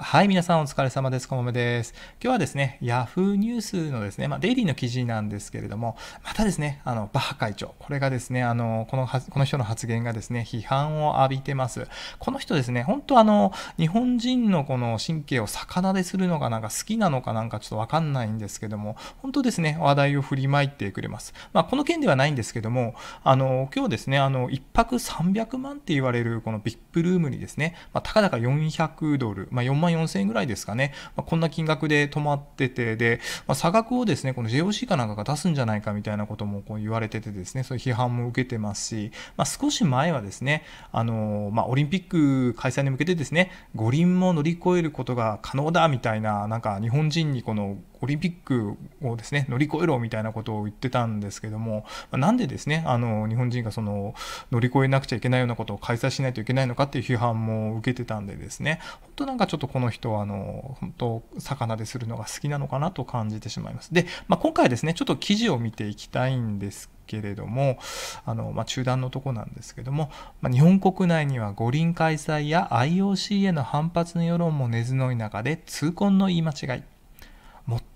はい、皆さんお疲れ様です。こもめです。今日はですね、Yahoo ニュースのですね、まあ、デイリーの記事なんですけれども、またですね、あの、バッハ会長、これがですね、あの、この、この人の発言がですね、批判を浴びてます。この人ですね、本当あの、日本人のこの神経を逆なでするのがなんか好きなのかなんかちょっとわかんないんですけども、本当ですね、話題を振りまいてくれます。まあ、この件ではないんですけども、あの、今日ですね、あの、1泊300万って言われるこの VIP ルームにですね、まあ、たかだか400ドル、まあ、4万万4000円ぐらいですかね、まあ、こんな金額で止まってて、で、まあ、差額をですね、この JOC かなんかが出すんじゃないかみたいなこともこう言われててですね、そういう批判も受けてますし、まあ、少し前はですね、あの、まあ、オリンピック開催に向けてですね、五輪も乗り越えることが可能だみたいな、なんか日本人にこのオリンピックをですね乗り越えろみたいなことを言ってたんですけども、なんでですねあの日本人がその乗り越えなくちゃいけないようなことを開催しないといけないのかっていう批判も受けてたんでですね本当なんかちょっとこの人はあの本当魚でするのが好きなのかなと感じてしまいます。で、まあ、今回ですねちょっと記事を見ていきたいんですけれどもあの、まあ、中断のとこなんですけども、まあ、日本国内には五輪開催や IOC への反発の世論も根強い中で痛恨の言い間違い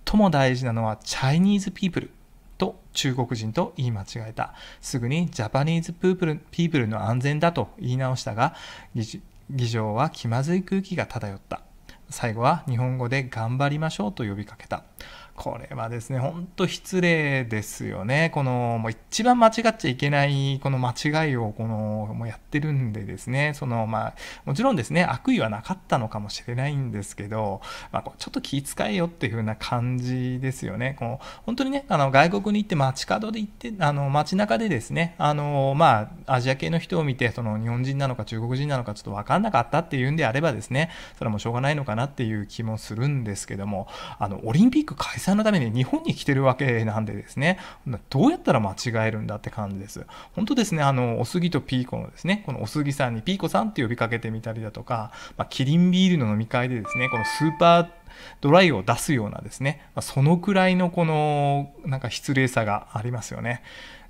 最も大事なのはチャイニーズピープルと中国人と言い間違えたすぐにジャパニーズピープルピープルの安全だと言い直したが議場は気まずい空気が漂った最後は日本語で頑張りましょうと呼びかけた。これはですね、ほんと失礼ですよね。この、もう一番間違っちゃいけない、この間違いを、この、もうやってるんでですね、その、まあ、もちろんですね、悪意はなかったのかもしれないんですけど、まあ、ちょっと気遣えよっていう風な感じですよね。こう、本当にね、あの、外国に行って街角で行って、あの、街中でですね、あの、まあ、アジア系の人を見て、その、日本人なのか中国人なのかちょっとわかんなかったっていうんであればですね、それはもうしょうがないのかななっていう気もするんですけどもあのオリンピック開催のために日本に来てるわけなんでですねどうやったら間違えるんだって感じです本当ですねあのおすぎとピーコのですねこのおすぎさんにピーコさんって呼びかけてみたりだとか、まあ、キリンビールの飲み会でですねこのスーパードライを出すようなですね、まあ、そのくらいのこのなんか失礼さがありますよね。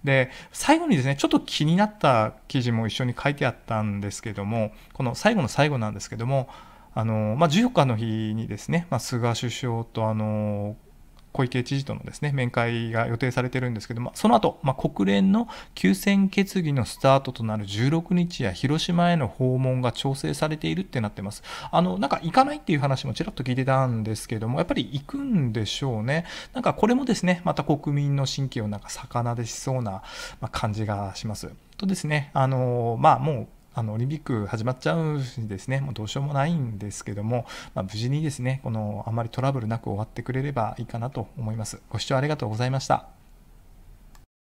で最後にですねちょっと気になった記事も一緒に書いてあったんですけどもこの最後の最後なんですけどもあのまあ、14日の日にですね、まあ、菅首相とあの小池知事とのですね面会が予定されているんですけど、も、その後、まあ、国連の休戦決議のスタートとなる16日や広島への訪問が調整されているってなってますあのなんか行かないっていう話もちらっと聞いてたんですけどもやっぱり行くんでしょうねなんかこれもですねまた国民の神経をなんか逆なでしそうな感じがしますとですねあのまあもうあのオリンピック始まっちゃうしですねもうどうしようもないんですけども、まあ、無事にですねこのあまりトラブルなく終わってくれればいいかなと思いますご視聴ありがとうございました